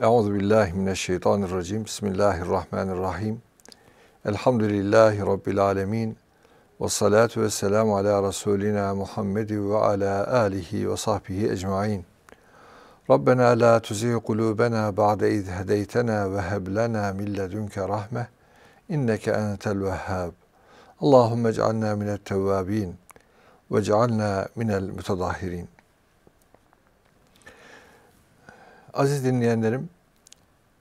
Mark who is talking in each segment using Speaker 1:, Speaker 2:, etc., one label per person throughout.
Speaker 1: Euzu billahi mineşşeytanirracim. Bismillahirrahmanirrahim. Elhamdülillahi rabbil alamin. Ve salatu ve selamu ala rasulina Muhammedin ve ala alihi ve sahbihi ecmaîn. Rabbena la tuzigh kulubena ba'de iz hedeytena ve heb lena min ledunke rahme inneke entel vehhab. Allahumme ec'alna min't tevvabin ve ec'alna minel mutadahirin. Aziz dinleyenlerim,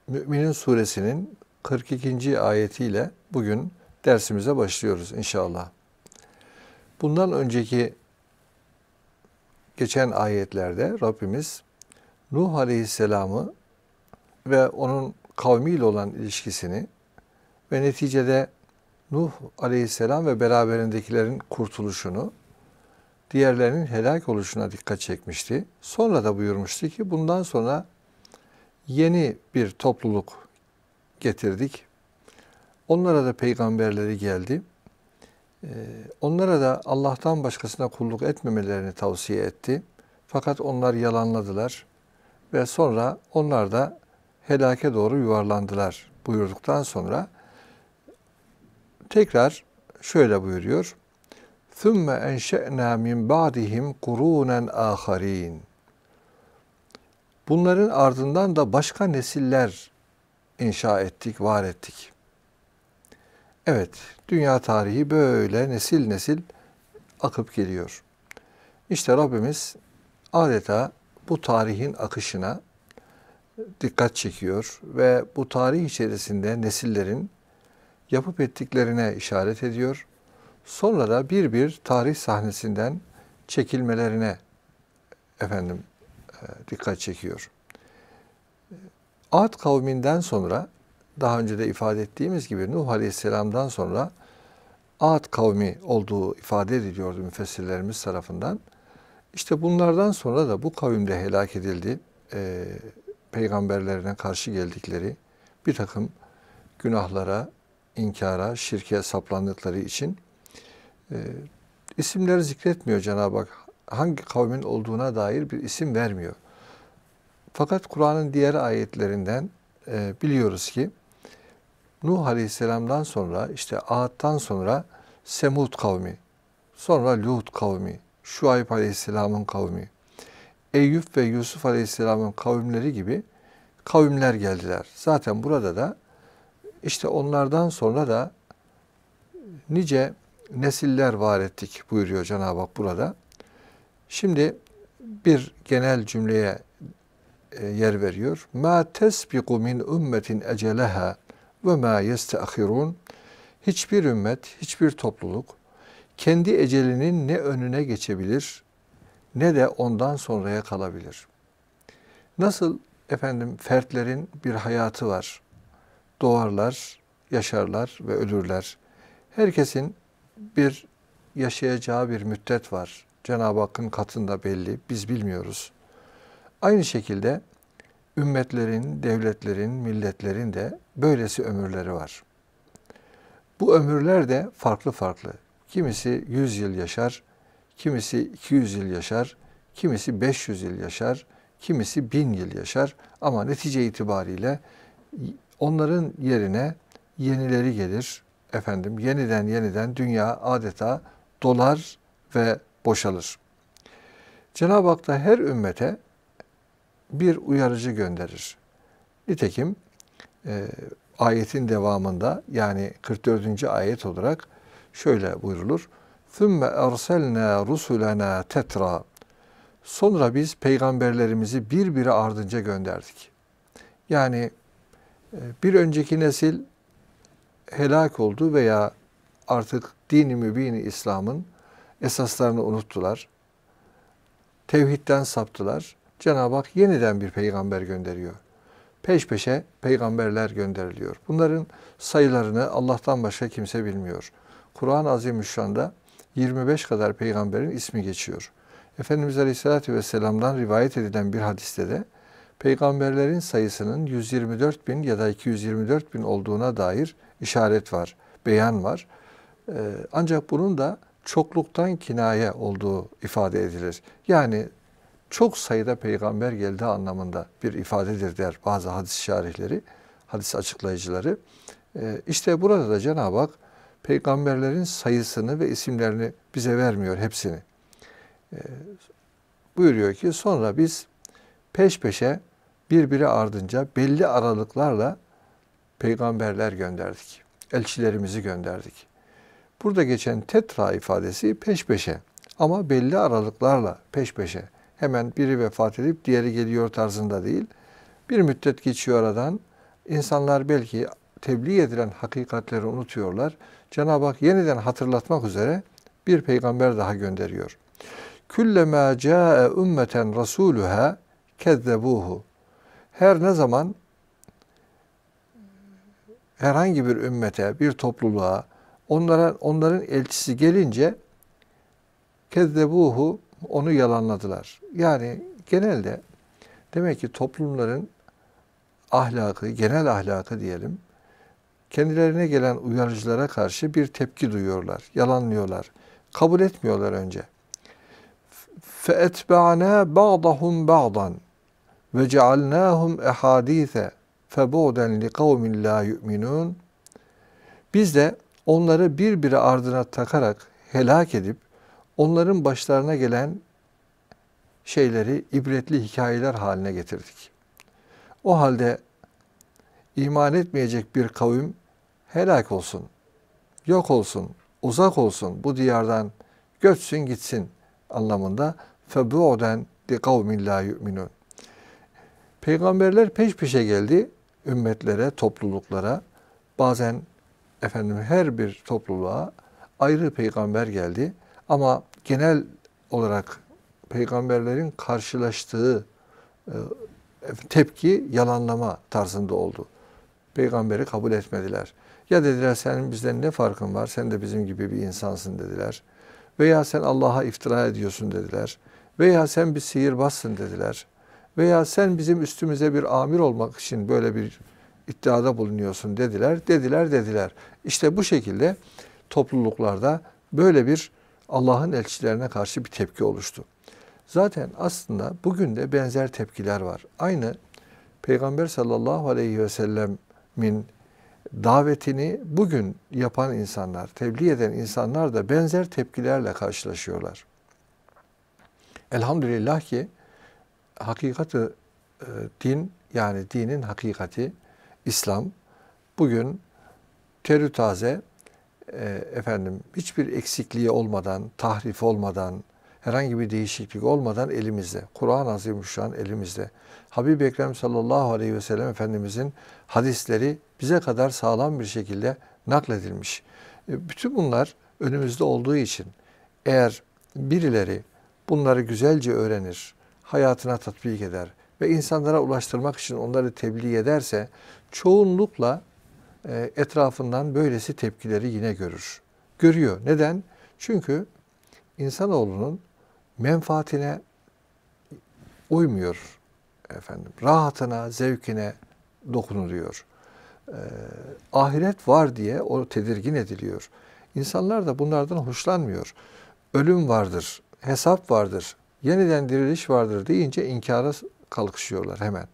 Speaker 1: Müminin Suresinin 42. ayetiyle bugün dersimize başlıyoruz inşallah. Bundan önceki geçen ayetlerde Rabbimiz Nuh Aleyhisselam'ı ve onun kavmiyle olan ilişkisini ve neticede Nuh Aleyhisselam ve beraberindekilerin kurtuluşunu, diğerlerinin helak oluşuna dikkat çekmişti. Sonra da buyurmuştu ki bundan sonra yeni bir topluluk getirdik. Onlara da peygamberleri geldi. Ee, onlara da Allah'tan başkasına kulluk etmemelerini tavsiye etti. Fakat onlar yalanladılar ve sonra onlar da helake doğru yuvarlandılar buyurduktan sonra tekrar şöyle buyuruyor. ثُمَّ اَنْشَأْنَا مِنْ بَعْدِهِمْ قُرُونًا آخَر۪ينَ Bunların ardından da başka nesiller inşa ettik, var ettik. Evet, dünya tarihi böyle nesil nesil akıp geliyor. İşte Rabbimiz adeta bu tarihin akışına dikkat çekiyor ve bu tarih içerisinde nesillerin yapıp ettiklerine işaret ediyor. Sonra da bir bir tarih sahnesinden çekilmelerine efendim e, dikkat çekiyor. E, Ad kavminden sonra daha önce de ifade ettiğimiz gibi Nuh Aleyhisselam'dan sonra Ad kavmi olduğu ifade ediliyordu müfessirlerimiz tarafından. İşte bunlardan sonra da bu kavimde helak edildi. E, peygamberlerine karşı geldikleri bir takım günahlara, inkara, şirke saplandıkları için e, isimleri zikretmiyor Cenab-ı Hak hangi kavmin olduğuna dair bir isim vermiyor. Fakat Kur'an'ın diğer ayetlerinden e, biliyoruz ki Nuh Aleyhisselam'dan sonra işte Ahad'dan sonra Semud kavmi, sonra Lut kavmi, Şuayb Aleyhisselam'ın kavmi, Eyüp ve Yusuf Aleyhisselam'ın kavimleri gibi kavimler geldiler. Zaten burada da işte onlardan sonra da nice nesiller var ettik buyuruyor Cenab-ı Hak burada. Şimdi bir genel cümleye e, yer veriyor. Ma tesbiku min ümmetin eceleha ve ma yesteahirun. Hiçbir ümmet, hiçbir topluluk kendi ecelinin ne önüne geçebilir ne de ondan sonraya kalabilir. Nasıl efendim fertlerin bir hayatı var. Doğarlar, yaşarlar ve ölürler. Herkesin bir yaşayacağı bir müddet var. Cenab-ı Hakk'ın katında belli. Biz bilmiyoruz. Aynı şekilde ümmetlerin, devletlerin, milletlerin de böylesi ömürleri var. Bu ömürler de farklı farklı. Kimisi 100 yıl yaşar, kimisi 200 yıl yaşar, kimisi 500 yıl yaşar, kimisi 1000 yıl yaşar ama netice itibariyle onların yerine yenileri gelir. Efendim yeniden yeniden dünya adeta dolar ve boşalır. Cenab-ı Hak da her ümmete bir uyarıcı gönderir. Nitekim e, ayetin devamında yani 44. ayet olarak şöyle buyurulur: ثُمَّ اَرْسَلْنَا رُسُلَنَا tetra. Sonra biz peygamberlerimizi bir birbiri ardınca gönderdik. Yani e, bir önceki nesil helak oldu veya artık dini mübini İslam'ın esaslarını unuttular. Tevhidden saptılar. Cenab-ı Hak yeniden bir peygamber gönderiyor. Peş peşe peygamberler gönderiliyor. Bunların sayılarını Allah'tan başka kimse bilmiyor. Kur'an-ı Azimüşşan'da 25 kadar peygamberin ismi geçiyor. Efendimiz Aleyhisselatü Vesselam'dan rivayet edilen bir hadiste de peygamberlerin sayısının 124 bin ya da 224 bin olduğuna dair işaret var, beyan var. Ee, ancak bunun da çokluktan kinaye olduğu ifade edilir. Yani çok sayıda peygamber geldi anlamında bir ifadedir der bazı hadis şarihleri, hadis açıklayıcıları. Ee, işte burada da Cenab-ı Hak peygamberlerin sayısını ve isimlerini bize vermiyor hepsini. Ee, buyuruyor ki sonra biz peş peşe birbiri ardınca belli aralıklarla peygamberler gönderdik. Elçilerimizi gönderdik. Burada geçen tetra ifadesi peş peşe ama belli aralıklarla peş peşe. Hemen biri vefat edip diğeri geliyor tarzında değil. Bir müddet geçiyor aradan. İnsanlar belki tebliğ edilen hakikatleri unutuyorlar. Cenab-ı Hak yeniden hatırlatmak üzere bir peygamber daha gönderiyor. Küllemâ câe ümmeten rasûlühâ kezzebuhu. Her ne zaman herhangi bir ümmete, bir topluluğa onlara onların elçisi gelince kezzebuhu onu yalanladılar. Yani genelde demek ki toplumların ahlakı, genel ahlakı diyelim, kendilerine gelen uyarıcılara karşı bir tepki duyuyorlar, yalanlıyorlar. Kabul etmiyorlar önce. فَاَتْبَعْنَا بَعْضَهُمْ بَعْضًا وَجَعَلْنَاهُمْ اَحَاد۪يثَ فَبُعْدًا لِقَوْمٍ لَا يُؤْمِنُونَ Biz de onları birbiri ardına takarak helak edip onların başlarına gelen şeyleri ibretli hikayeler haline getirdik. O halde iman etmeyecek bir kavim helak olsun, yok olsun, uzak olsun, bu diyardan göçsün gitsin anlamında febu'den di kavmin la yu'minun. Peygamberler peş peşe geldi ümmetlere, topluluklara. Bazen efendim her bir topluluğa ayrı peygamber geldi ama genel olarak peygamberlerin karşılaştığı e, e, tepki yalanlama tarzında oldu. Peygamberi kabul etmediler. Ya dediler senin bizden ne farkın var? Sen de bizim gibi bir insansın dediler. Veya sen Allah'a iftira ediyorsun dediler. Veya sen bir sihirbazsın dediler. Veya sen bizim üstümüze bir amir olmak için böyle bir iddiada bulunuyorsun dediler. Dediler, dediler. İşte bu şekilde topluluklarda böyle bir Allah'ın elçilerine karşı bir tepki oluştu. Zaten aslında bugün de benzer tepkiler var. Aynı Peygamber sallallahu aleyhi ve sellemin davetini bugün yapan insanlar, tebliğ eden insanlar da benzer tepkilerle karşılaşıyorlar. Elhamdülillah ki hakikati e, din yani dinin hakikati İslam bugün terü taze e, efendim hiçbir eksikliği olmadan, tahrif olmadan, herhangi bir değişiklik olmadan elimizde. Kur'an-ı Azimüşşan elimizde. Habib Ekrem sallallahu aleyhi ve sellem Efendimizin hadisleri bize kadar sağlam bir şekilde nakledilmiş. E, bütün bunlar önümüzde olduğu için eğer birileri bunları güzelce öğrenir, hayatına tatbik eder ve insanlara ulaştırmak için onları tebliğ ederse çoğunlukla e, etrafından böylesi tepkileri yine görür. Görüyor. Neden? Çünkü insanoğlunun menfaatine uymuyor efendim. Rahatına, zevkine dokunuluyor. E, ahiret var diye o tedirgin ediliyor. İnsanlar da bunlardan hoşlanmıyor. Ölüm vardır, hesap vardır, yeniden diriliş vardır deyince inkara kalkışıyorlar hemen.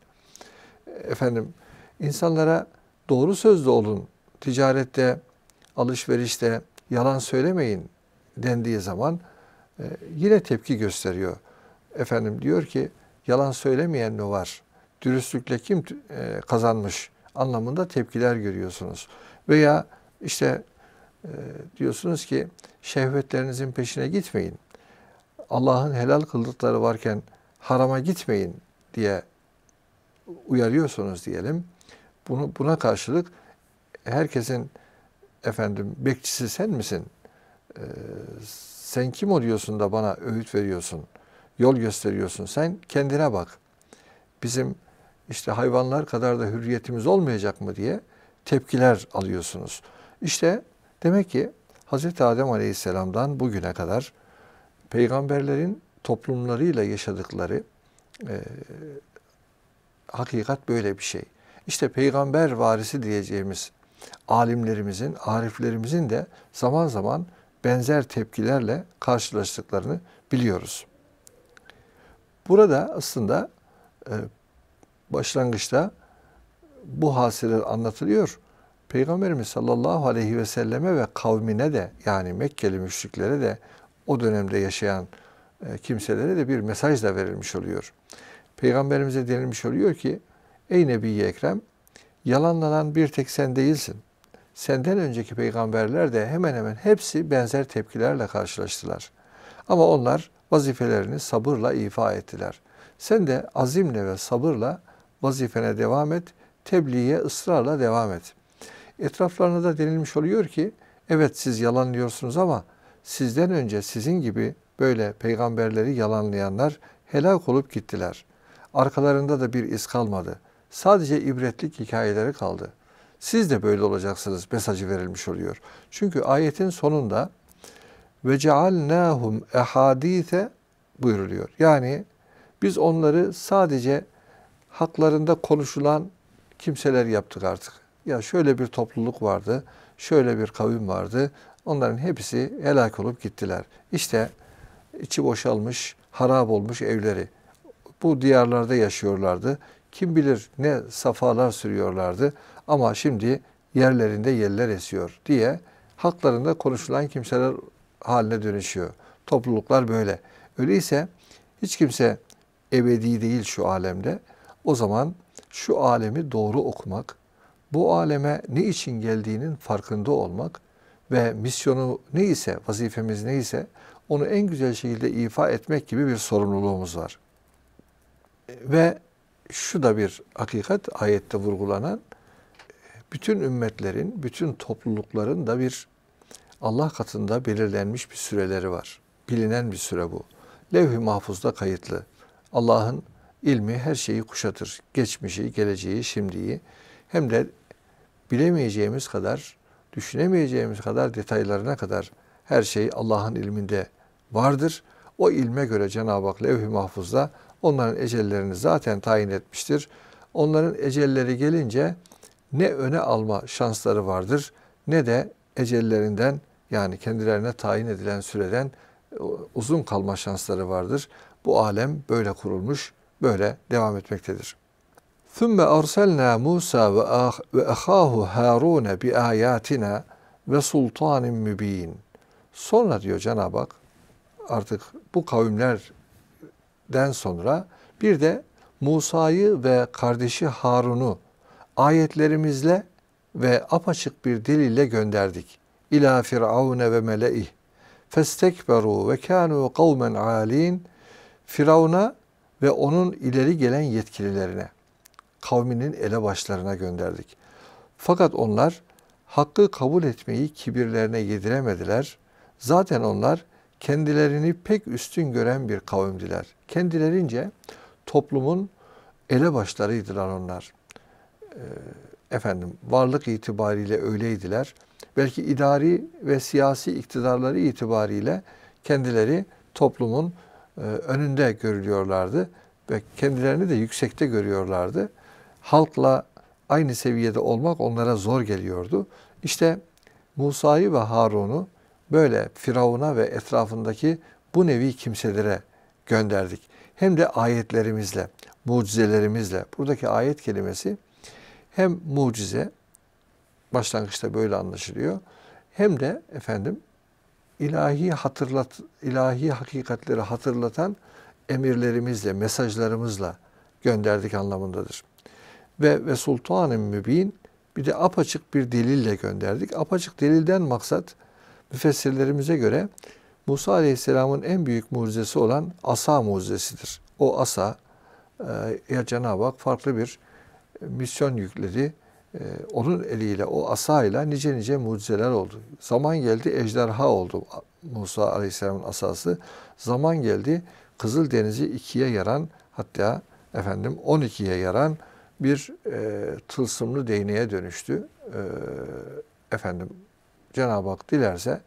Speaker 1: E, efendim insanlara doğru sözlü olun. Ticarette, alışverişte yalan söylemeyin dendiği zaman e, yine tepki gösteriyor. Efendim diyor ki yalan söylemeyen ne var? Dürüstlükle kim e, kazanmış anlamında tepkiler görüyorsunuz. Veya işte e, diyorsunuz ki şehvetlerinizin peşine gitmeyin. Allah'ın helal kıldıkları varken harama gitmeyin diye uyarıyorsunuz diyelim. Bunu buna karşılık herkesin efendim bekçisi sen misin? Ee, sen kim oluyorsun da bana öğüt veriyorsun? Yol gösteriyorsun. Sen kendine bak. Bizim işte hayvanlar kadar da hürriyetimiz olmayacak mı diye tepkiler alıyorsunuz. İşte demek ki Hazreti Adem Aleyhisselam'dan bugüne kadar peygamberlerin toplumlarıyla yaşadıkları e, hakikat böyle bir şey. İşte peygamber varisi diyeceğimiz alimlerimizin, ariflerimizin de zaman zaman benzer tepkilerle karşılaştıklarını biliyoruz. Burada aslında e, başlangıçta bu hasiler anlatılıyor. Peygamberimiz sallallahu aleyhi ve selleme ve kavmine de yani Mekkeli müşriklere de o dönemde yaşayan e, kimselere de bir mesaj da verilmiş oluyor. Peygamberimize denilmiş oluyor ki Ey Nebi Ekrem, yalanlanan bir tek sen değilsin. Senden önceki peygamberler de hemen hemen hepsi benzer tepkilerle karşılaştılar. Ama onlar vazifelerini sabırla ifa ettiler. Sen de azimle ve sabırla vazifene devam et, tebliğe ısrarla devam et. Etraflarına da denilmiş oluyor ki, evet siz yalanlıyorsunuz ama sizden önce sizin gibi böyle peygamberleri yalanlayanlar helak olup gittiler. Arkalarında da bir iz kalmadı sadece ibretlik hikayeleri kaldı. Siz de böyle olacaksınız mesajı verilmiş oluyor. Çünkü ayetin sonunda ve cealnâhum ehadîte buyuruluyor. Yani biz onları sadece haklarında konuşulan kimseler yaptık artık. Ya şöyle bir topluluk vardı, şöyle bir kavim vardı. Onların hepsi helak olup gittiler. İşte içi boşalmış, harap olmuş evleri. Bu diyarlarda yaşıyorlardı. Kim bilir ne safalar sürüyorlardı ama şimdi yerlerinde yeller esiyor diye haklarında konuşulan kimseler haline dönüşüyor. Topluluklar böyle. Öyleyse hiç kimse ebedi değil şu alemde. O zaman şu alemi doğru okumak, bu aleme ne için geldiğinin farkında olmak ve misyonu neyse, vazifemiz neyse onu en güzel şekilde ifa etmek gibi bir sorumluluğumuz var. Ve şu da bir hakikat ayette vurgulanan bütün ümmetlerin, bütün toplulukların da bir Allah katında belirlenmiş bir süreleri var. Bilinen bir süre bu. Levh-i mahfuzda kayıtlı. Allah'ın ilmi her şeyi kuşatır. Geçmişi, geleceği, şimdiyi hem de bilemeyeceğimiz kadar, düşünemeyeceğimiz kadar detaylarına kadar her şey Allah'ın ilminde vardır. O ilme göre Cenab-ı Hak levh-i mahfuzda Onların ecellerini zaten tayin etmiştir. Onların ecelleri gelince ne öne alma şansları vardır ne de ecellerinden yani kendilerine tayin edilen süreden e, uzun kalma şansları vardır. Bu alem böyle kurulmuş, böyle devam etmektedir. ثُمَّ أَرْسَلْنَا مُوسَى وَأَخَاهُ هَارُونَ بِآيَاتِنَا وَسُلْطَانٍ مُب۪ينٍ Sonra diyor Cenab-ı Hak artık bu kavimler den sonra bir de Musa'yı ve kardeşi Harun'u ayetlerimizle ve apaçık bir dil ile gönderdik. İlâ firavune ve meleih. Festekberu ve kânû kavmen alin Firavuna ve onun ileri gelen yetkililerine, kavminin elebaşlarına gönderdik. Fakat onlar hakkı kabul etmeyi kibirlerine yediremediler. Zaten onlar kendilerini pek üstün gören bir kavimdiler. Kendilerince toplumun elebaşlarıydılar onlar. Ee, efendim varlık itibariyle öyleydiler. Belki idari ve siyasi iktidarları itibariyle kendileri toplumun e, önünde görülüyorlardı ve kendilerini de yüksekte görüyorlardı. Halkla aynı seviyede olmak onlara zor geliyordu. İşte Musa'yı ve Harun'u böyle Firavun'a ve etrafındaki bu nevi kimselere gönderdik. Hem de ayetlerimizle, mucizelerimizle. Buradaki ayet kelimesi hem mucize, başlangıçta böyle anlaşılıyor. Hem de efendim ilahi hatırlat ilahi hakikatleri hatırlatan emirlerimizle, mesajlarımızla gönderdik anlamındadır. Ve ve sultanın mübin bir de apaçık bir delille gönderdik. Apaçık delilden maksat müfessirlerimize göre Musa Aleyhisselam'ın en büyük mucizesi olan asa mucizesidir. O asa e, ya Cenab-ı Hak farklı bir e, misyon yükledi. E, onun eliyle, o asayla nice nice mucizeler oldu. Zaman geldi ejderha oldu Musa Aleyhisselam'ın asası. Zaman geldi Kızıl Denizi ikiye yaran hatta efendim 12'ye yaran bir e, tılsımlı değneğe dönüştü. E, efendim Cenab-ı Hak dilerse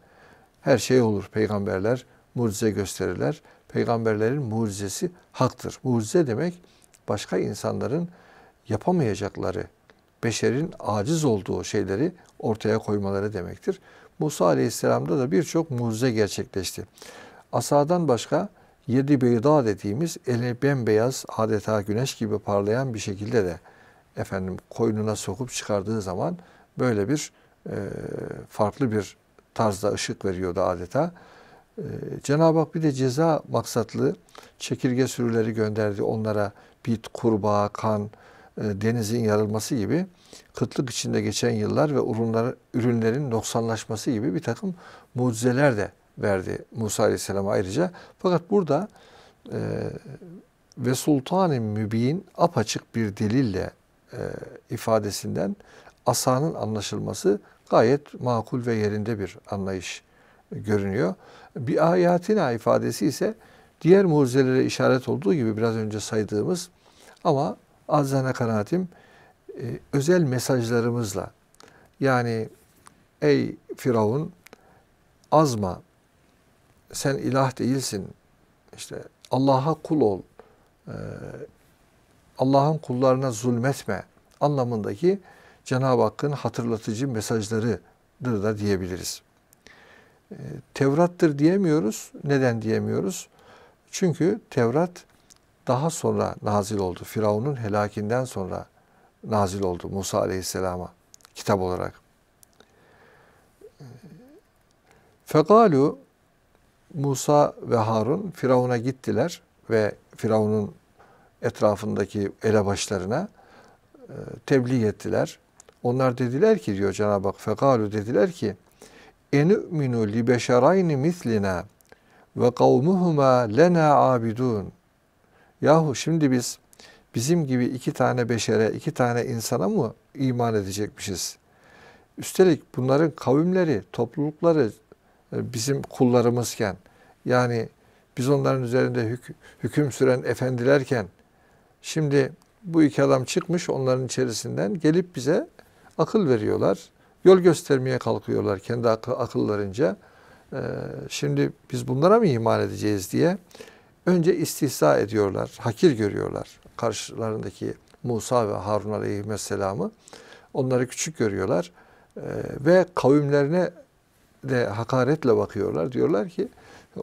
Speaker 1: her şey olur. Peygamberler mucize gösterirler. Peygamberlerin mucizesi haktır. Mucize demek başka insanların yapamayacakları, beşerin aciz olduğu şeyleri ortaya koymaları demektir. Musa Aleyhisselam'da da birçok mucize gerçekleşti. Asadan başka yedi beyda dediğimiz eli bembeyaz adeta güneş gibi parlayan bir şekilde de efendim koynuna sokup çıkardığı zaman böyle bir e, farklı bir tarzda ışık veriyordu adeta. E, Cenab-ı Hak bir de ceza maksatlı çekirge sürüleri gönderdi. Onlara bit, kurbağa, kan, e, denizin yarılması gibi kıtlık içinde geçen yıllar ve ürünler, ürünlerin noksanlaşması gibi bir takım mucizeler de verdi Musa Aleyhisselam ayrıca. Fakat burada e, ve sultan-ı mübin apaçık bir delille e, ifadesinden asanın anlaşılması gayet makul ve yerinde bir anlayış görünüyor. Bir ayatina ifadesi ise diğer mucizelere işaret olduğu gibi biraz önce saydığımız ama azana kanaatim e, özel mesajlarımızla yani ey Firavun azma sen ilah değilsin işte Allah'a kul ol e, Allah'ın kullarına zulmetme anlamındaki Cenab-ı Hakk'ın hatırlatıcı mesajlarıdır da diyebiliriz. E, Tevrat'tır diyemiyoruz. Neden diyemiyoruz? Çünkü Tevrat daha sonra nazil oldu. Firavun'un helakinden sonra nazil oldu Musa Aleyhisselam'a kitap olarak. Ee, Fekalu Musa ve Harun Firavun'a gittiler ve Firavun'un etrafındaki elebaşlarına e, tebliğ ettiler. Onlar dediler ki diyor Cenab-ı Hak fekalu dediler ki enü'minu li beşerayni mislina ve kavmuhuma lena abidun. Yahu şimdi biz bizim gibi iki tane beşere, iki tane insana mı iman edecekmişiz? Üstelik bunların kavimleri, toplulukları e, bizim kullarımızken, yani biz onların üzerinde hük- hüküm süren efendilerken, şimdi bu iki adam çıkmış onların içerisinden gelip bize akıl veriyorlar. Yol göstermeye kalkıyorlar kendi akıllarınca. Ee, şimdi biz bunlara mı iman edeceğiz diye önce istihza ediyorlar, hakir görüyorlar karşılarındaki Musa ve Harun aleyhisselamı. Onları küçük görüyorlar ee, ve kavimlerine de hakaretle bakıyorlar. Diyorlar ki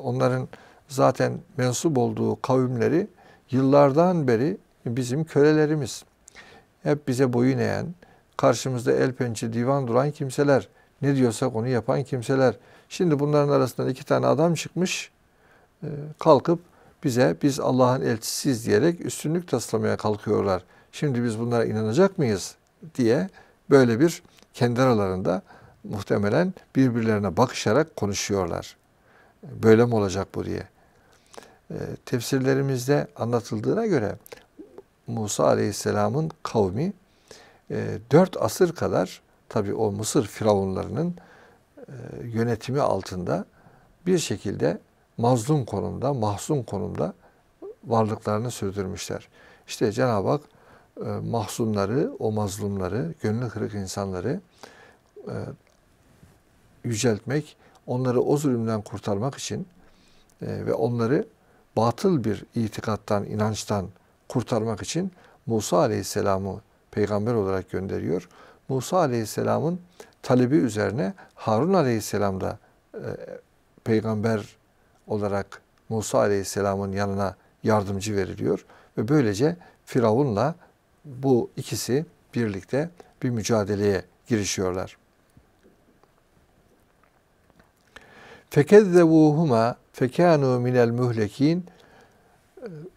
Speaker 1: onların zaten mensup olduğu kavimleri yıllardan beri bizim kölelerimiz. Hep bize boyun eğen, karşımızda el pençe divan duran kimseler, ne diyorsak onu yapan kimseler. Şimdi bunların arasından iki tane adam çıkmış, e, kalkıp bize biz Allah'ın elçisiyiz diyerek üstünlük taslamaya kalkıyorlar. Şimdi biz bunlara inanacak mıyız diye böyle bir kendi aralarında muhtemelen birbirlerine bakışarak konuşuyorlar. Böyle mi olacak bu diye. E, tefsirlerimizde anlatıldığına göre Musa Aleyhisselam'ın kavmi e, ee, 4 asır kadar tabi o Mısır firavunlarının e, yönetimi altında bir şekilde mazlum konumda, mahzun konumda varlıklarını sürdürmüşler. İşte Cenab-ı Hak e, mahzunları, o mazlumları, gönlü kırık insanları e, yüceltmek, onları o zulümden kurtarmak için e, ve onları batıl bir itikattan, inançtan kurtarmak için Musa Aleyhisselam'ı peygamber olarak gönderiyor. Musa Aleyhisselam'ın talebi üzerine Harun Aleyhisselam da e, peygamber olarak Musa Aleyhisselam'ın yanına yardımcı veriliyor ve böylece Firavun'la bu ikisi birlikte bir mücadeleye girişiyorlar. Fekezzevuhuma fekanu minel mühlekin e,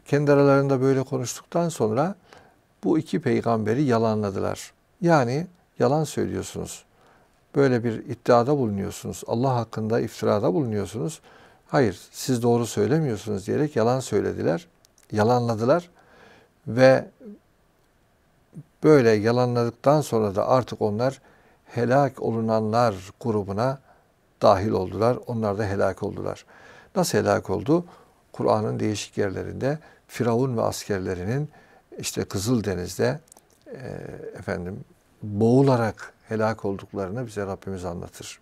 Speaker 1: kendi aralarında böyle konuştuktan sonra bu iki peygamberi yalanladılar. Yani yalan söylüyorsunuz. Böyle bir iddiada bulunuyorsunuz. Allah hakkında iftirada bulunuyorsunuz. Hayır siz doğru söylemiyorsunuz diyerek yalan söylediler. Yalanladılar ve böyle yalanladıktan sonra da artık onlar helak olunanlar grubuna dahil oldular. Onlar da helak oldular. Nasıl helak oldu? Kur'an'ın değişik yerlerinde Firavun ve askerlerinin işte Kızıldeniz'de e, efendim boğularak helak olduklarını bize Rabbimiz anlatır.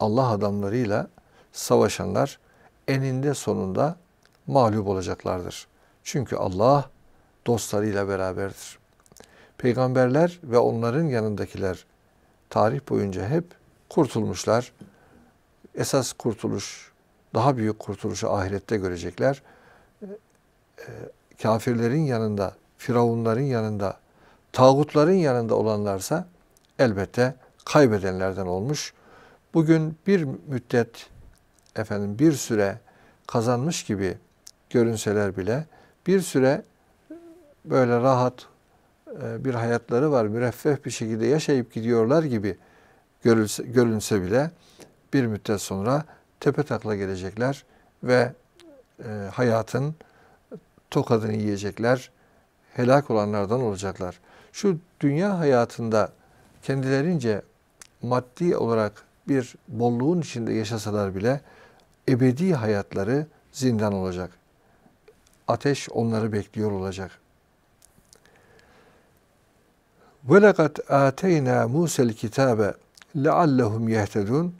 Speaker 1: Allah adamlarıyla savaşanlar eninde sonunda mağlup olacaklardır. Çünkü Allah dostlarıyla beraberdir. Peygamberler ve onların yanındakiler tarih boyunca hep kurtulmuşlar. Esas kurtuluş, daha büyük kurtuluşu ahirette görecekler kafirlerin yanında, firavunların yanında, tağutların yanında olanlarsa elbette kaybedenlerden olmuş. Bugün bir müddet efendim bir süre kazanmış gibi görünseler bile bir süre böyle rahat e, bir hayatları var, müreffeh bir şekilde yaşayıp gidiyorlar gibi görülse, görünse bile bir müddet sonra tepe takla gelecekler ve e, hayatın tokadını yiyecekler, helak olanlardan olacaklar. Şu dünya hayatında kendilerince maddi olarak bir bolluğun içinde yaşasalar bile ebedi hayatları zindan olacak. Ateş onları bekliyor olacak. وَلَقَدْ آتَيْنَا مُوسَ الْكِتَابَ لَعَلَّهُمْ يَهْتَدُونَ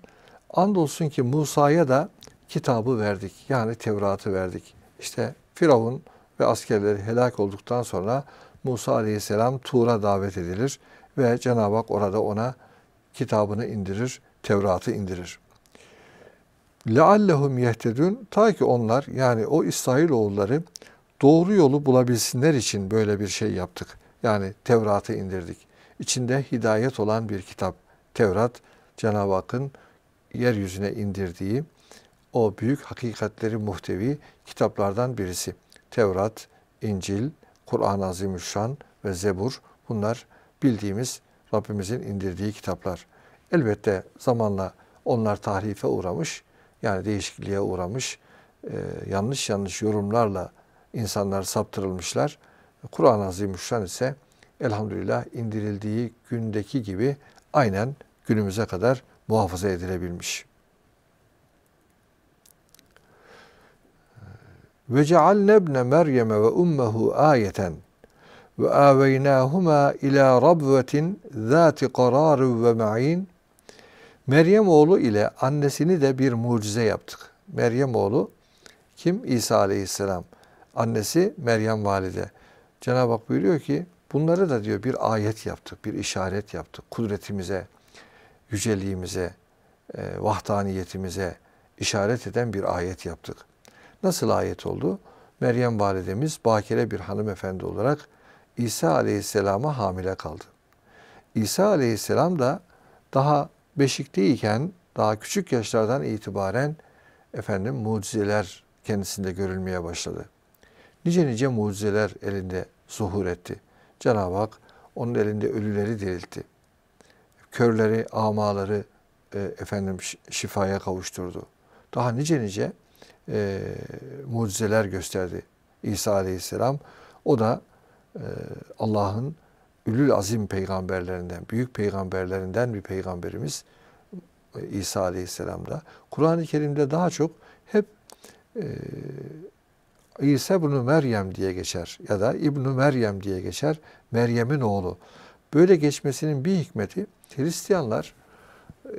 Speaker 1: Andolsun ki Musa'ya da kitabı verdik. Yani Tevrat'ı verdik. İşte Firavun ve askerleri helak olduktan sonra Musa aleyhisselam Tuğra davet edilir ve Cenab-ı Hak orada ona kitabını indirir, Tevrat'ı indirir. لَعَلَّهُمْ yehtedün Ta ki onlar yani o İsrailoğulları doğru yolu bulabilsinler için böyle bir şey yaptık. Yani Tevrat'ı indirdik. İçinde hidayet olan bir kitap. Tevrat, Cenab-ı Hakk'ın yeryüzüne indirdiği o büyük hakikatleri muhtevi kitaplardan birisi. Tevrat, İncil, Kur'an-ı Azimüşşan ve Zebur bunlar bildiğimiz Rabbimizin indirdiği kitaplar. Elbette zamanla onlar tahrife uğramış, yani değişikliğe uğramış, e, yanlış yanlış yorumlarla insanlar saptırılmışlar. Kur'an-ı Azimüşşan ise elhamdülillah indirildiği gündeki gibi aynen günümüze kadar muhafaza edilebilmiş. Ve cealne ibne Meryem'e ve ummehu ayeten ve aveynâhuma ila rabvetin zâti kararı ve ma'in. Meryem oğlu ile annesini de bir mucize yaptık. Meryem oğlu kim? İsa aleyhisselam. Annesi Meryem valide. Cenab-ı Hak buyuruyor ki bunları da diyor bir ayet yaptık, bir işaret yaptık. Kudretimize, yüceliğimize, e, vahdaniyetimize işaret eden bir ayet yaptık. Nasıl ayet oldu? Meryem validemiz bakire bir hanımefendi olarak İsa aleyhisselama hamile kaldı. İsa aleyhisselam da daha beşikteyken, daha küçük yaşlardan itibaren efendim mucizeler kendisinde görülmeye başladı. Nice nice mucizeler elinde zuhur etti. Cenab-ı Hak onun elinde ölüleri diriltti. Körleri, amaları e, efendim şifaya kavuşturdu. Daha nice nice e, mucizeler gösterdi İsa Aleyhisselam. O da e, Allah'ın ülül azim peygamberlerinden, büyük peygamberlerinden bir peygamberimiz e, İsa Aleyhisselam'da. Kur'an-ı Kerim'de daha çok hep e, İsa bunu Meryem diye geçer ya da İbnu Meryem diye geçer. Meryem'in oğlu. Böyle geçmesinin bir hikmeti Hristiyanlar e,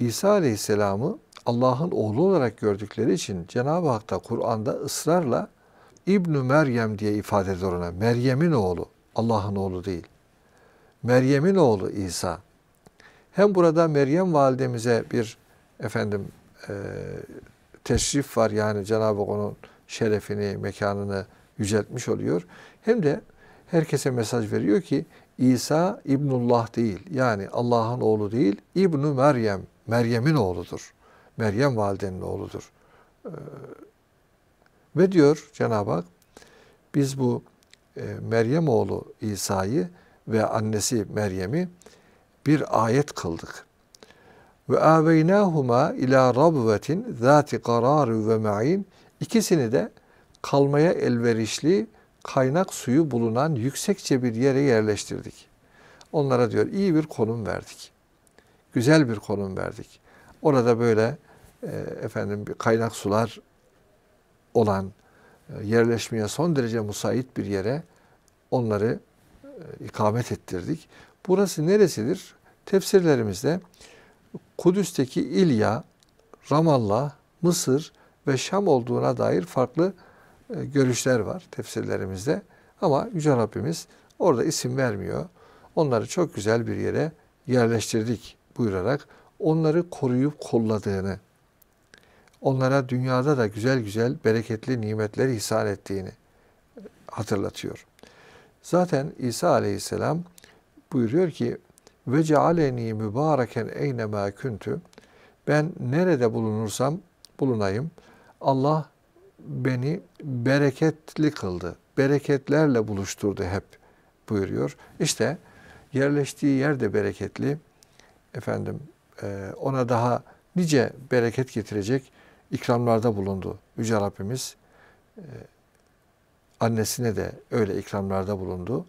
Speaker 1: İsa Aleyhisselam'ı Allah'ın oğlu olarak gördükleri için Cenab-ı Hak da Kur'an'da ısrarla İbnü Meryem diye ifade ediyor ona. Meryem'in oğlu, Allah'ın oğlu değil. Meryem'in oğlu İsa. Hem burada Meryem validemize bir efendim e, teşrif var yani Cenab-ı Hak onun şerefini, mekanını yüceltmiş oluyor. Hem de herkese mesaj veriyor ki İsa İbnullah değil yani Allah'ın oğlu değil İbnü Meryem, Meryem'in oğludur. Meryem validenin oğludur. Ee, ve diyor Cenab-ı Hak biz bu e, Meryem oğlu İsa'yı ve annesi Meryem'i bir ayet kıldık. Ve aveynâhuma ila rabvetin zati kararı ve ma'in ikisini de kalmaya elverişli kaynak suyu bulunan yüksekçe bir yere yerleştirdik. Onlara diyor iyi bir konum verdik. Güzel bir konum verdik. Orada böyle e, efendim kaynak sular olan e, yerleşmeye son derece müsait bir yere onları e, ikamet ettirdik. Burası neresidir? Tefsirlerimizde Kudüs'teki İlya, Ramallah, Mısır ve Şam olduğuna dair farklı görüşler var tefsirlerimizde. Ama Yüce Rabbimiz orada isim vermiyor. Onları çok güzel bir yere yerleştirdik buyurarak onları koruyup kolladığını onlara dünyada da güzel güzel bereketli nimetler ihsan ettiğini hatırlatıyor. Zaten İsa aleyhisselam buyuruyor ki ve cealeni mübareken eynema küntü ben nerede bulunursam bulunayım Allah beni bereketli kıldı. Bereketlerle buluşturdu hep buyuruyor. İşte yerleştiği yer de bereketli. Efendim ona daha nice bereket getirecek ikramlarda bulundu. Yüce Rabbimiz e, annesine de öyle ikramlarda bulundu.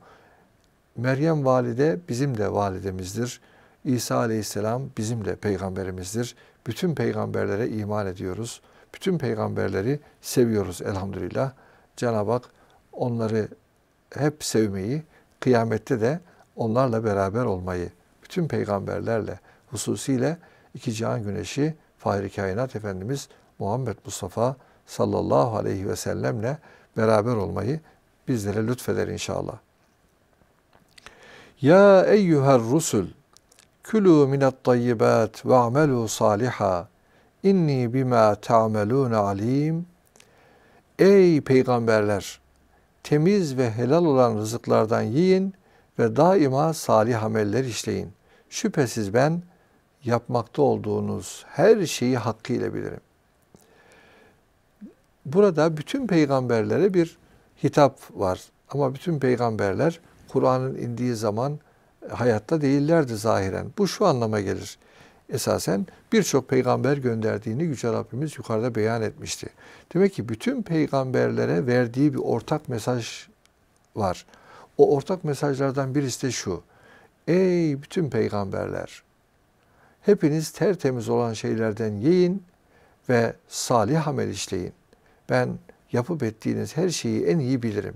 Speaker 1: Meryem valide bizim de validemizdir. İsa aleyhisselam bizim de peygamberimizdir. Bütün peygamberlere iman ediyoruz. Bütün peygamberleri seviyoruz elhamdülillah. Cenab-ı Hak onları hep sevmeyi, kıyamette de onlarla beraber olmayı, bütün peygamberlerle, hususiyle iki cihan güneşi, Fahri Kainat Efendimiz Muhammed Mustafa sallallahu aleyhi ve sellemle beraber olmayı bizlere lütfeder inşallah. Ya eyyüher rusul külü minet tayyibat ve amelu saliha inni bima ta'melun alim Ey peygamberler temiz ve helal olan rızıklardan yiyin ve daima salih ameller işleyin. Şüphesiz ben yapmakta olduğunuz her şeyi hakkıyla bilirim burada bütün peygamberlere bir hitap var. Ama bütün peygamberler Kur'an'ın indiği zaman e, hayatta değillerdi zahiren. Bu şu anlama gelir. Esasen birçok peygamber gönderdiğini Yüce Rabbimiz yukarıda beyan etmişti. Demek ki bütün peygamberlere verdiği bir ortak mesaj var. O ortak mesajlardan birisi de şu. Ey bütün peygamberler! Hepiniz tertemiz olan şeylerden yiyin ve salih amel işleyin ben yapıp ettiğiniz her şeyi en iyi bilirim.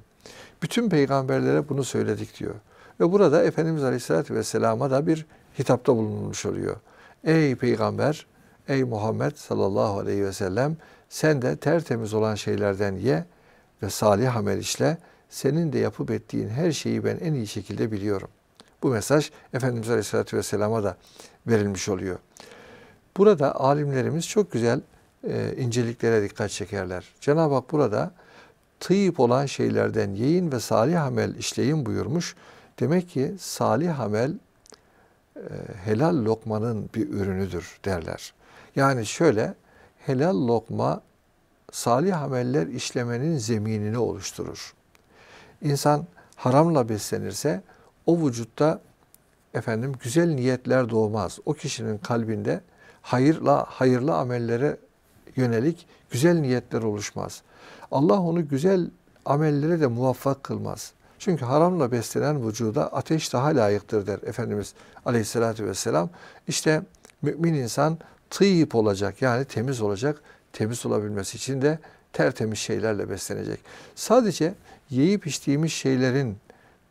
Speaker 1: Bütün peygamberlere bunu söyledik diyor. Ve burada Efendimiz Aleyhisselatü Vesselam'a da bir hitapta bulunmuş oluyor. Ey peygamber, ey Muhammed sallallahu aleyhi ve sellem sen de tertemiz olan şeylerden ye ve salih amel işle. Senin de yapıp ettiğin her şeyi ben en iyi şekilde biliyorum. Bu mesaj Efendimiz Aleyhisselatü Vesselam'a da verilmiş oluyor. Burada alimlerimiz çok güzel e, inceliklere dikkat çekerler. Cenab-ı Hak burada tıyıp olan şeylerden yiyin ve salih amel işleyin buyurmuş. Demek ki salih amel e, helal lokmanın bir ürünüdür derler. Yani şöyle helal lokma salih ameller işlemenin zeminini oluşturur. İnsan haramla beslenirse o vücutta efendim güzel niyetler doğmaz. O kişinin kalbinde hayırla hayırlı amellere yönelik güzel niyetler oluşmaz. Allah onu güzel amellere de muvaffak kılmaz. Çünkü haramla beslenen vücuda ateş daha layıktır der Efendimiz aleyhissalatü vesselam. İşte mümin insan tıyip olacak yani temiz olacak. Temiz olabilmesi için de tertemiz şeylerle beslenecek. Sadece yiyip içtiğimiz şeylerin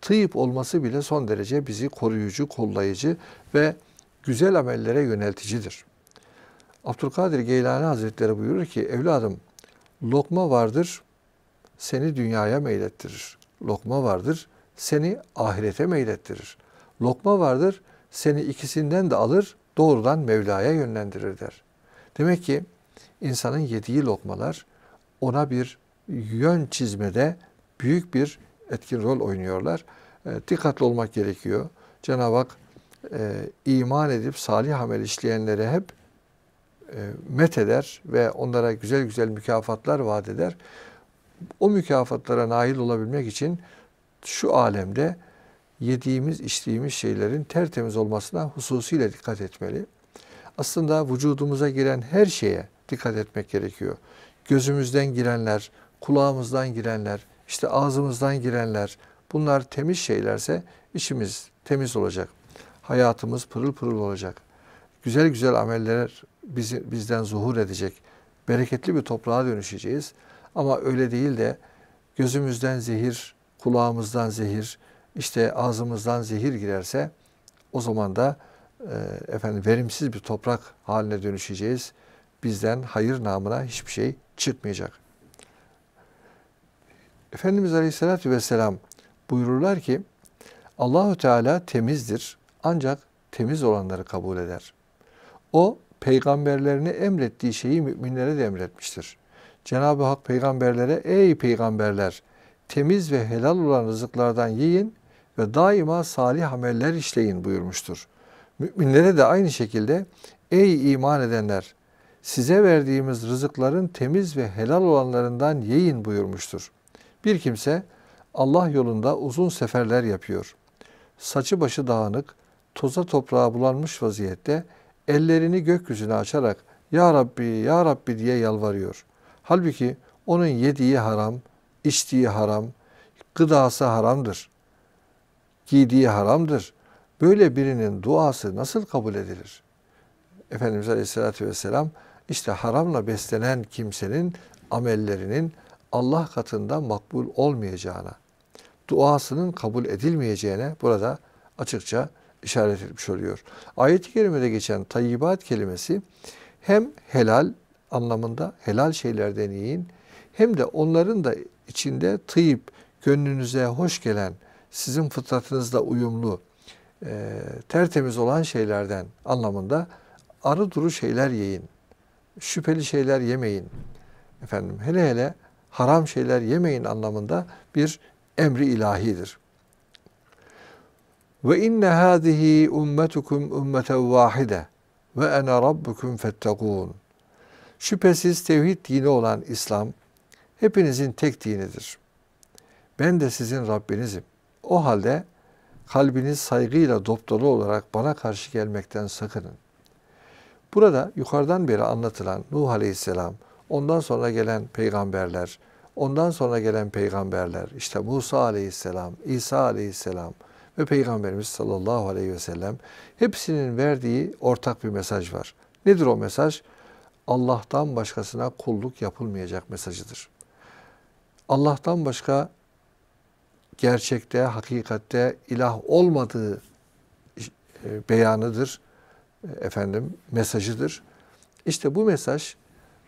Speaker 1: tıyip olması bile son derece bizi koruyucu, kollayıcı ve güzel amellere yönelticidir. Abdülkadir Geylani Hazretleri buyurur ki evladım lokma vardır seni dünyaya meylettirir. Lokma vardır seni ahirete meylettirir. Lokma vardır seni ikisinden de alır doğrudan Mevla'ya yönlendirir der. Demek ki insanın yediği lokmalar ona bir yön çizmede büyük bir etkin rol oynuyorlar. E, dikkatli olmak gerekiyor. Cenab-ı Hak e, iman edip salih amel işleyenlere hep e, met eder ve onlara güzel güzel mükafatlar vaat eder. O mükafatlara nail olabilmek için şu alemde yediğimiz, içtiğimiz şeylerin tertemiz olmasına hususiyle dikkat etmeli. Aslında vücudumuza giren her şeye dikkat etmek gerekiyor. Gözümüzden girenler, kulağımızdan girenler, işte ağzımızdan girenler bunlar temiz şeylerse içimiz temiz olacak. Hayatımız pırıl pırıl olacak güzel güzel ameller bizi, bizden zuhur edecek. Bereketli bir toprağa dönüşeceğiz. Ama öyle değil de gözümüzden zehir, kulağımızdan zehir, işte ağzımızdan zehir girerse o zaman da e, efendim verimsiz bir toprak haline dönüşeceğiz. Bizden hayır namına hiçbir şey çıkmayacak. Efendimiz Aleyhisselatü Vesselam buyururlar ki Allahü Teala temizdir ancak temiz olanları kabul eder. O peygamberlerine emrettiği şeyi müminlere de emretmiştir. Cenab-ı Hak peygamberlere ey peygamberler temiz ve helal olan rızıklardan yiyin ve daima salih ameller işleyin buyurmuştur. Müminlere de aynı şekilde ey iman edenler size verdiğimiz rızıkların temiz ve helal olanlarından yiyin buyurmuştur. Bir kimse Allah yolunda uzun seferler yapıyor. Saçı başı dağınık, toza toprağa bulanmış vaziyette ellerini gökyüzüne açarak Ya Rabbi, Ya Rabbi diye yalvarıyor. Halbuki onun yediği haram, içtiği haram, gıdası haramdır. Giydiği haramdır. Böyle birinin duası nasıl kabul edilir? Efendimiz Aleyhisselatü Vesselam işte haramla beslenen kimsenin amellerinin Allah katında makbul olmayacağına, duasının kabul edilmeyeceğine burada açıkça işaret etmiş oluyor. Ayet-i kerimede geçen tayyibat kelimesi hem helal anlamında helal şeylerden yiyin hem de onların da içinde tıyip gönlünüze hoş gelen sizin fıtratınızla uyumlu e, tertemiz olan şeylerden anlamında arı duru şeyler yiyin. Şüpheli şeyler yemeyin. Efendim hele hele haram şeyler yemeyin anlamında bir emri ilahidir. Ve inne hâzihi ummetukum ummeten vahide ve ene rabbukum fettegûn. Şüphesiz tevhid dini olan İslam hepinizin tek dinidir. Ben de sizin Rabbinizim. O halde kalbiniz saygıyla dopdolu olarak bana karşı gelmekten sakının. Burada yukarıdan beri anlatılan Nuh Aleyhisselam, ondan sonra gelen peygamberler, ondan sonra gelen peygamberler, işte Musa Aleyhisselam, İsa Aleyhisselam, ve Peygamberimiz sallallahu aleyhi ve sellem hepsinin verdiği ortak bir mesaj var. Nedir o mesaj? Allah'tan başkasına kulluk yapılmayacak mesajıdır. Allah'tan başka gerçekte, hakikatte ilah olmadığı e, beyanıdır. E, efendim mesajıdır. İşte bu mesaj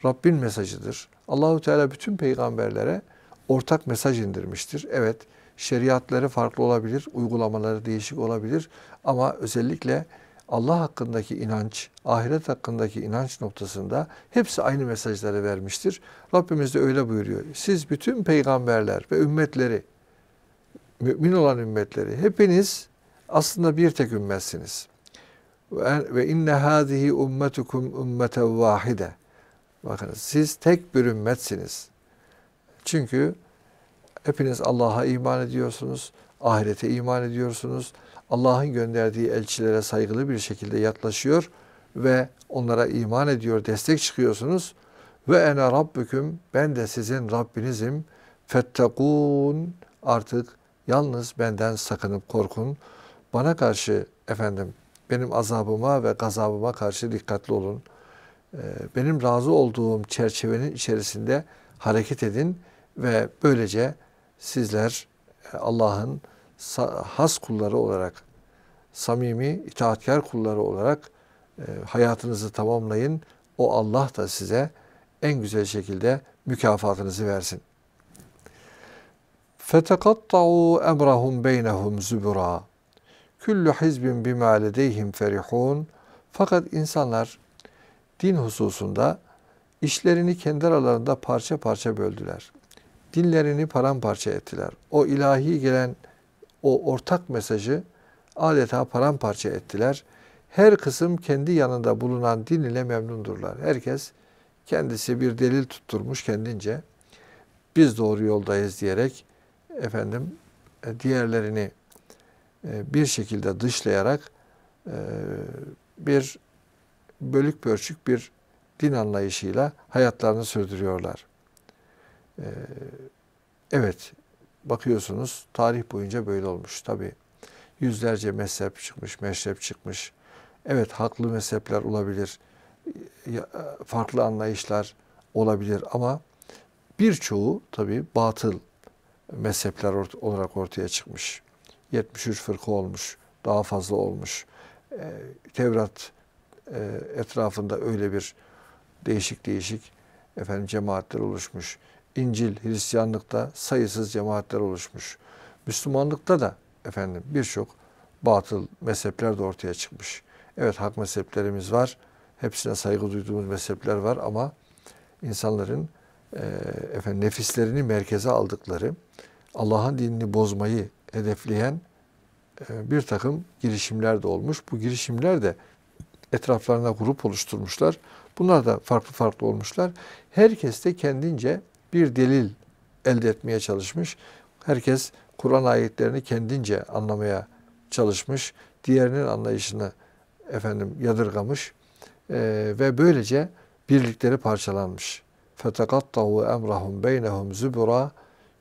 Speaker 1: Rabbin mesajıdır. Allahu Teala bütün peygamberlere ortak mesaj indirmiştir. Evet, şeriatları farklı olabilir, uygulamaları değişik olabilir ama özellikle Allah hakkındaki inanç, ahiret hakkındaki inanç noktasında hepsi aynı mesajları vermiştir. Rabbimiz de öyle buyuruyor. Siz bütün peygamberler ve ümmetleri, mümin olan ümmetleri hepiniz aslında bir tek ümmetsiniz. Ve inne hâzihi ummetukum ümmeten vahide. Bakın siz tek bir ümmetsiniz. Çünkü Hepiniz Allah'a iman ediyorsunuz, ahirete iman ediyorsunuz. Allah'ın gönderdiği elçilere saygılı bir şekilde yaklaşıyor ve onlara iman ediyor, destek çıkıyorsunuz. Ve ene rabbüküm, ben de sizin Rabbinizim. Fettekûn, artık yalnız benden sakınıp korkun. Bana karşı efendim, benim azabıma ve gazabıma karşı dikkatli olun. Ee, benim razı olduğum çerçevenin içerisinde hareket edin ve böylece sizler e, Allah'ın has kulları olarak, samimi, itaatkar kulları olarak e, hayatınızı tamamlayın. O Allah da size en güzel şekilde mükafatınızı versin. فَتَقَطَّعُوا اَمْرَهُمْ بَيْنَهُمْ زُبُرًا Küllü hizbin bimâ ledeyhim ferihun. Fakat insanlar din hususunda işlerini kendi aralarında parça parça böldüler dinlerini paramparça ettiler. O ilahi gelen o ortak mesajı adeta paramparça ettiler. Her kısım kendi yanında bulunan din ile memnundurlar. Herkes kendisi bir delil tutturmuş kendince biz doğru yoldayız diyerek efendim e, diğerlerini e, bir şekilde dışlayarak e, bir bölük pörçük bir din anlayışıyla hayatlarını sürdürüyorlar. Evet, bakıyorsunuz tarih boyunca böyle olmuş tabi. Yüzlerce mezhep çıkmış, meşrep çıkmış. Evet haklı mezhepler olabilir, e, e, farklı anlayışlar olabilir ama birçoğu tabi batıl mezhepler olarak ortaya çıkmış. 73 fırka olmuş, daha fazla olmuş. E, Tevrat etrafında öyle bir değişik değişik efendim cemaatler oluşmuş. İncil, Hristiyanlıkta sayısız cemaatler oluşmuş. Müslümanlıkta da efendim birçok batıl mezhepler de ortaya çıkmış. Evet hak mezheplerimiz var. Hepsine saygı duyduğumuz mezhepler var ama insanların e, efendim nefislerini merkeze aldıkları, Allah'ın dinini bozmayı hedefleyen e, bir takım girişimler de olmuş. Bu girişimler de etraflarına grup oluşturmuşlar. Bunlar da farklı farklı olmuşlar. Herkes de kendince bir delil elde etmeye çalışmış. Herkes Kur'an ayetlerini kendince anlamaya çalışmış. Diğerinin anlayışını efendim yadırgamış. E, ve böylece birlikleri parçalanmış. فَتَقَطَّهُ emrahum beynehum zübura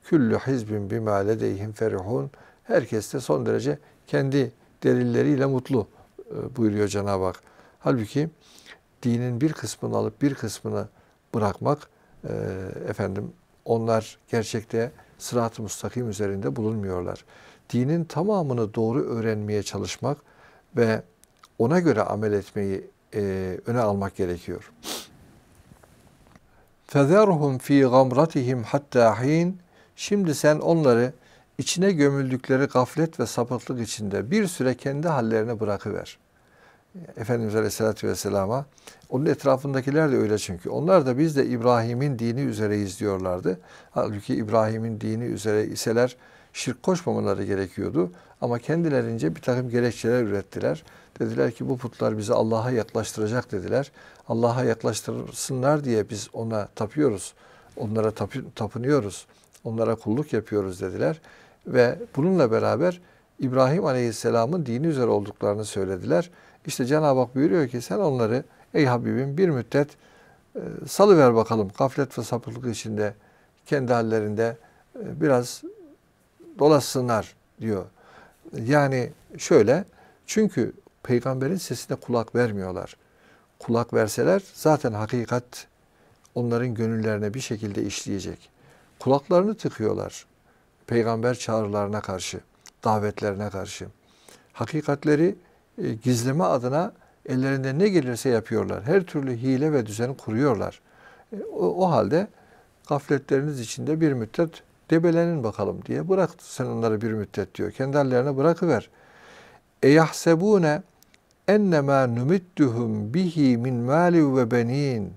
Speaker 1: küllü hizbin bima ledeyhim ferihun. Herkes de son derece kendi delilleriyle mutlu e, buyuruyor Cenab-ı Hak. Halbuki dinin bir kısmını alıp bir kısmını bırakmak ee, efendim onlar gerçekte sırat-ı müstakim üzerinde bulunmuyorlar. Dinin tamamını doğru öğrenmeye çalışmak ve ona göre amel etmeyi e, öne almak gerekiyor. فَذَرْهُمْ fi غَمْرَتِهِمْ hatta hin. Şimdi sen onları içine gömüldükleri gaflet ve sapıklık içinde bir süre kendi hallerine bırakıver. Efendimiz Aleyhisselatü Vesselam'a. Onun etrafındakiler de öyle çünkü. Onlar da biz de İbrahim'in dini üzereyiz diyorlardı. Halbuki İbrahim'in dini üzere iseler şirk koşmamaları gerekiyordu. Ama kendilerince bir takım gerekçeler ürettiler. Dediler ki bu putlar bizi Allah'a yaklaştıracak dediler. Allah'a yaklaştırsınlar diye biz ona tapıyoruz. Onlara tapınıyoruz. Onlara kulluk yapıyoruz dediler. Ve bununla beraber İbrahim Aleyhisselam'ın dini üzere olduklarını söylediler. İşte Cenab-ı Hak buyuruyor ki sen onları ey Habibim bir müddet e, salıver bakalım gaflet ve sapıklık içinde kendi hallerinde e, biraz dolaşsınlar diyor. Yani şöyle çünkü peygamberin sesine kulak vermiyorlar. Kulak verseler zaten hakikat onların gönüllerine bir şekilde işleyecek. Kulaklarını tıkıyorlar peygamber çağrılarına karşı, davetlerine karşı. Hakikatleri e, gizleme adına ellerinde ne gelirse yapıyorlar. Her türlü hile ve düzen kuruyorlar. E, o, o halde gafletleriniz içinde bir müddet debelenin bakalım diye bırak sen onları bir müddet diyor. Kendi hallerine bırakıver. E yahsebune ennemâ numittuhum bihi min mali ve benin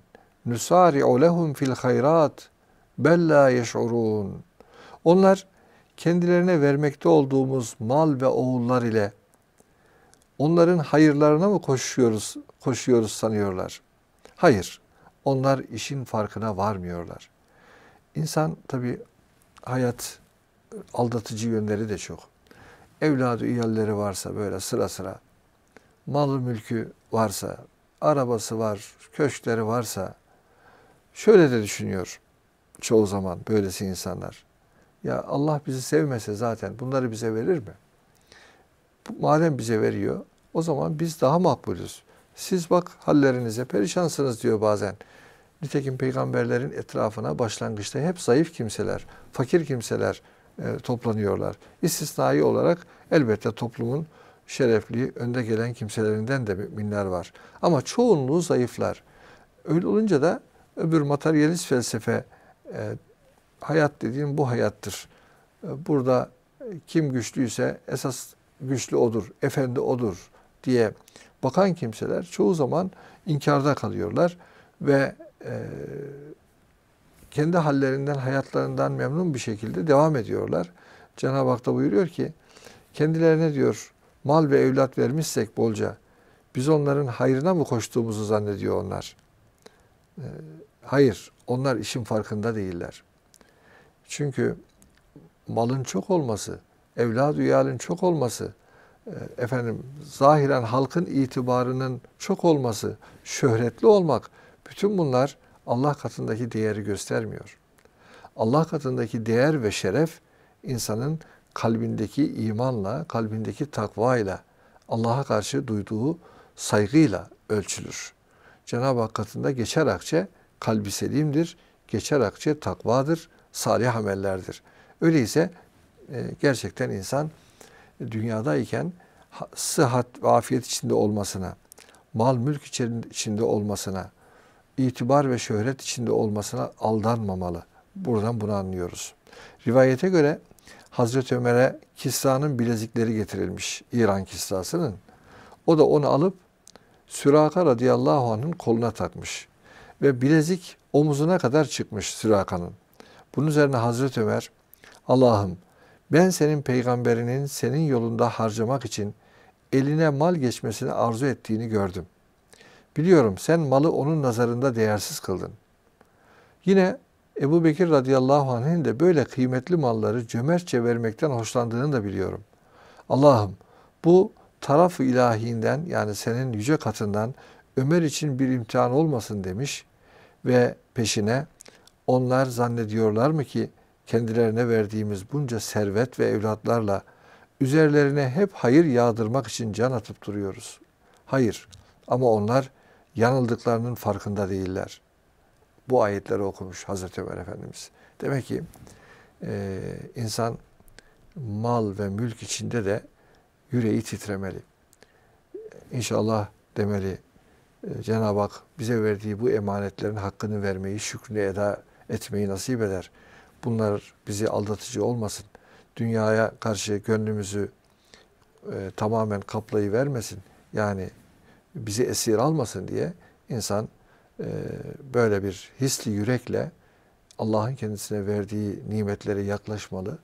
Speaker 1: nusari'u lehum fil hayrat bella yeş'urun. Onlar kendilerine vermekte olduğumuz mal ve oğullar ile onların hayırlarına mı koşuyoruz, koşuyoruz sanıyorlar? Hayır, onlar işin farkına varmıyorlar. İnsan tabi hayat aldatıcı yönleri de çok. Evladı, üyelleri varsa böyle sıra sıra, malı mülkü varsa, arabası var, köşkleri varsa, şöyle de düşünüyor çoğu zaman böylesi insanlar. Ya Allah bizi sevmese zaten bunları bize verir mi? madem bize veriyor o zaman biz daha makbulüz. Siz bak hallerinize perişansınız diyor bazen. Nitekim peygamberlerin etrafına başlangıçta hep zayıf kimseler, fakir kimseler e, toplanıyorlar. İstisnai olarak elbette toplumun şerefli, önde gelen kimselerinden de müminler var. Ama çoğunluğu zayıflar. Öyle olunca da öbür materyalist felsefe e, hayat dediğim bu hayattır. E, burada kim güçlüyse esas güçlü odur, efendi odur diye bakan kimseler çoğu zaman inkarda kalıyorlar ve e, kendi hallerinden, hayatlarından memnun bir şekilde devam ediyorlar. Cenab-ı Hak da buyuruyor ki kendilerine diyor mal ve evlat vermişsek bolca biz onların hayrına mı koştuğumuzu zannediyor onlar. E, hayır, onlar işin farkında değiller. Çünkü malın çok olması, evladı yalın çok olması, e, efendim zahiren halkın itibarının çok olması, şöhretli olmak bütün bunlar Allah katındaki değeri göstermiyor. Allah katındaki değer ve şeref insanın kalbindeki imanla, kalbindeki takvayla, Allah'a karşı duyduğu saygıyla ölçülür. Cenab-ı Hak katında geçer akçe kalbi selimdir, geçer akçe takvadır, salih amellerdir. Öyleyse ee, gerçekten insan dünyadayken sıhhat ve afiyet içinde olmasına, mal mülk içinde olmasına, itibar ve şöhret içinde olmasına aldanmamalı. Buradan bunu anlıyoruz. Rivayete göre Hazreti Ömer'e Kisra'nın bilezikleri getirilmiş İran Kisra'sının. O da onu alıp Süraka radıyallahu anh'ın koluna takmış. Ve bilezik omuzuna kadar çıkmış Süraka'nın. Bunun üzerine Hazreti Ömer Allah'ım ben senin peygamberinin senin yolunda harcamak için eline mal geçmesini arzu ettiğini gördüm. Biliyorum sen malı onun nazarında değersiz kıldın. Yine Ebu Bekir radıyallahu anh'ın de böyle kıymetli malları cömertçe vermekten hoşlandığını da biliyorum. Allah'ım bu taraf ilahinden yani senin yüce katından Ömer için bir imtihan olmasın demiş ve peşine onlar zannediyorlar mı ki kendilerine verdiğimiz bunca servet ve evlatlarla üzerlerine hep hayır yağdırmak için can atıp duruyoruz. Hayır ama onlar yanıldıklarının farkında değiller. Bu ayetleri okumuş Hazreti Ömer Efendimiz. Demek ki e, insan mal ve mülk içinde de yüreği titremeli. İnşallah demeli e, Cenab-ı Hak bize verdiği bu emanetlerin hakkını vermeyi, şükrünü eda etmeyi nasip eder bunlar bizi aldatıcı olmasın. Dünyaya karşı gönlümüzü e, tamamen kaplayıvermesin. Yani bizi esir almasın diye insan e, böyle bir hisli yürekle Allah'ın kendisine verdiği nimetlere yaklaşmalı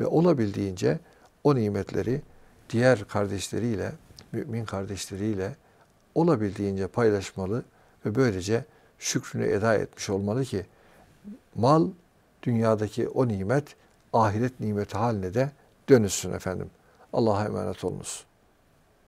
Speaker 1: ve olabildiğince o nimetleri diğer kardeşleriyle, mümin kardeşleriyle olabildiğince paylaşmalı ve böylece şükrünü eda etmiş olmalı ki mal dünyadaki o nimet ahiret nimeti haline de dönüşsün efendim. Allah'a emanet olunuz.